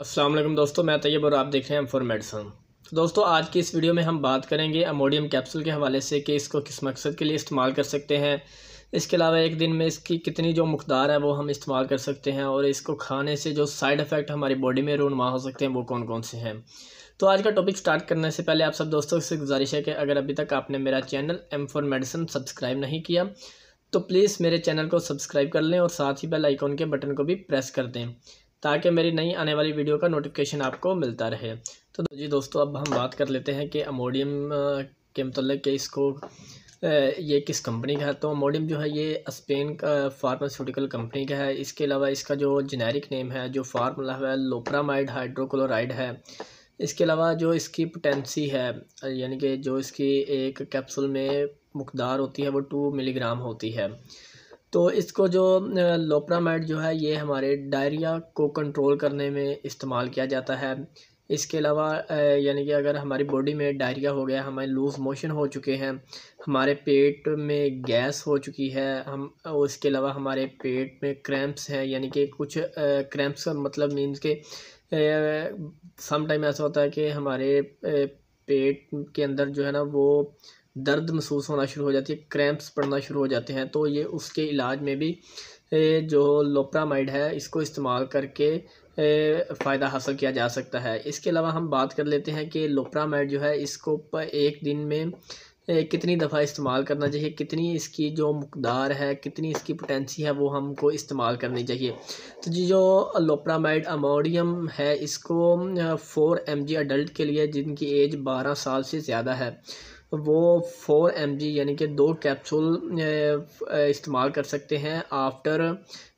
असलम दोस्तों मैं तैयब और आप देख रहे हैं एम फॉर मेडिसन तो दोस्तों आज की इस वीडियो में हम बात करेंगे अमोडियम कैप्सूल के हवाले से कि इसको किस मकसद के लिए इस्तेमाल कर सकते हैं इसके अलावा एक दिन में इसकी कितनी जो मकदार है वो हम इस्तेमाल कर सकते हैं और इसको खाने से जो साइड इफ़ेक्ट हमारी बॉडी में रूनमा हो सकते हैं वो कौन कौन से हैं तो आज का टॉपिक स्टार्ट करने से पहले आप सब दोस्तों से गुजारिश है कि अगर अभी तक आपने मेरा channel M for medicine subscribe नहीं किया तो प्लीज़ मेरे चैनल को सब्सक्राइब कर लें और साथ ही बेल आइकॉन के बटन को भी प्रेस कर दें ताकि मेरी नई आने वाली वीडियो का नोटिफिकेशन आपको मिलता रहे तो जी दोस्तों अब हम बात कर लेते हैं कि अमोडियम के मतलब के इसको ये किस कंपनी का है तो अमोडियम जो है ये स्पेन का फार्मास्यूटिकल कंपनी का है इसके अलावा इसका जो जेनेरिक नेम है जो फार्मूला है लोप्रामाइड हाइड्रोक्लोराइड है इसके अलावा जो इसकी पोटेंसी है यानी कि जो इसकी एक कैप्सूल में मकदार होती है वो टू मिलीग्राम होती है तो इसको जो लोप्रामाइड जो है ये हमारे डायरिया को कंट्रोल करने में इस्तेमाल किया जाता है इसके अलावा यानी कि अगर हमारी बॉडी में डायरिया हो गया हमारे लूज़ मोशन हो चुके हैं हमारे पेट में गैस हो चुकी है हम उसके अलावा हमारे पेट में क्रैम्प्स हैं यानी कि कुछ क्रैम्प्स का मतलब मीन्स के सम टाइम ऐसा होता है कि हमारे पेट के अंदर जो है ना वो दर्द महसूस होना शुरू हो जाती है क्रैम्प्स पड़ना शुरू हो जाते हैं तो ये उसके इलाज में भी जो लोप्रामाइड है इसको इस्तेमाल करके फ़ायदा हासिल किया जा सकता है इसके अलावा हम बात कर लेते हैं कि लोप्रामाइड जो है इसको एक दिन में कितनी दफ़ा इस्तेमाल करना चाहिए कितनी इसकी जो मकदार है कितनी इसकी पोटेंसी है वो हमको इस्तेमाल करनी चाहिए तो जी जो लोप्रामाइड अमोडियम है इसको फ़ोर एम जी अडल्ट के लिए जिनकी एज बारह साल से ज़्यादा है वो फोर एम यानी कि दो कैप्सूल इस्तेमाल कर सकते हैं आफ्टर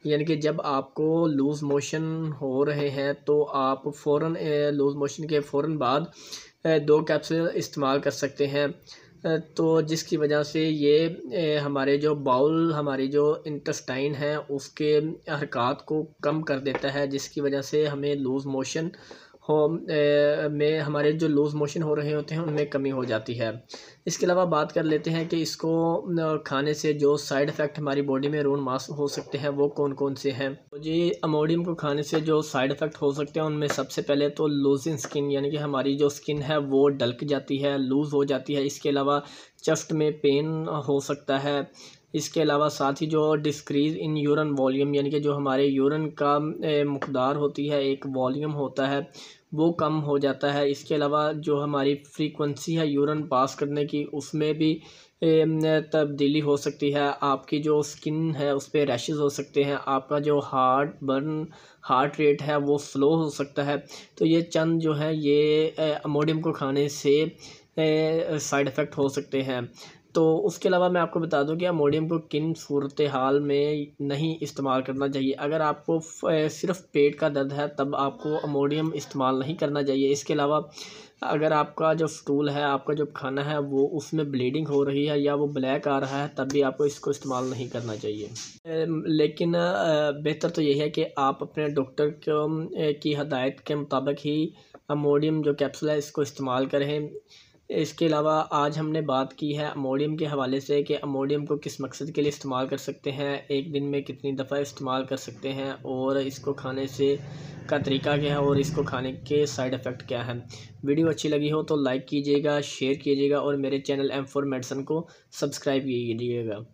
यानी कि जब आपको लूज़ मोशन हो रहे हैं तो आप फ़ौर लूज़ मोशन के फ़ौर बाद दो कैप्सूल इस्तेमाल कर सकते हैं तो जिसकी वजह से ये हमारे जो बाउल हमारी जो इंटस्टाइन है उसके हरकत को कम कर देता है जिसकी वजह से हमें लूज़ मोशन हो eh, में हमारे जो लूज़ मोशन हो रहे होते हैं उनमें कमी हो जाती है इसके अलावा बात कर लेते हैं कि इसको खाने से जो साइड इफ़ेक्ट हमारी बॉडी में रोन मास हो सकते हैं वो कौन कौन से हैं तो जी अमोडियम को खाने से जो साइड इफ़ेक्ट हो सकते हैं उनमें सबसे पहले तो लूज इन स्किन यानी कि हमारी जो स्किन है वो डलक जाती है लूज़ हो जाती है इसके अलावा चफ्ट में पेन हो सकता है इसके अलावा साथ ही जो डिस्क्रीज इन यूरन वॉल्यूम यानी कि जो हमारे यूरन का eh, मकदार होती है एक वॉल्यूम होता है वो कम हो जाता है इसके अलावा जो हमारी फ्रीक्वेंसी है यूरन पास करने की उसमें भी तब्दीली हो सकती है आपकी जो स्किन है उस पर रैशेज़ हो सकते हैं आपका जो हार्ट बर्न हार्ट रेट है वो स्लो हो सकता है तो ये चंद जो है ये अमोडियम को खाने से साइड इफ़ेक्ट हो सकते हैं तो उसके अलावा मैं आपको बता दूं कि अमोडियम को किन सूरत हाल में नहीं इस्तेमाल करना चाहिए अगर आपको सिर्फ पेट का दर्द है तब आपको अमोडियम इस्तेमाल नहीं करना चाहिए इसके अलावा अगर आपका जो स्टूल है आपका जो खाना है वो उसमें ब्लीडिंग हो रही है या वो ब्लैक आ रहा है तब भी आपको इसको इस्तेमाल नहीं करना चाहिए लेकिन बेहतर तो यही है कि आप अपने डॉक्टर की हदायत के मुताबिक ही अमोडियम जो कैप्सूल है इसको इस्तेमाल करें इसके अलावा आज हमने बात की है अमोडियम के हवाले से कि अमोडियम को किस मकसद के लिए इस्तेमाल कर सकते हैं एक दिन में कितनी दफ़ा इस्तेमाल कर सकते हैं और इसको खाने से का तरीका क्या है और इसको खाने के साइड इफ़ेक्ट क्या है वीडियो अच्छी लगी हो तो लाइक कीजिएगा शेयर कीजिएगा और मेरे चैनल एम फोर मेडिसन को सब्सक्राइब कीजिएगा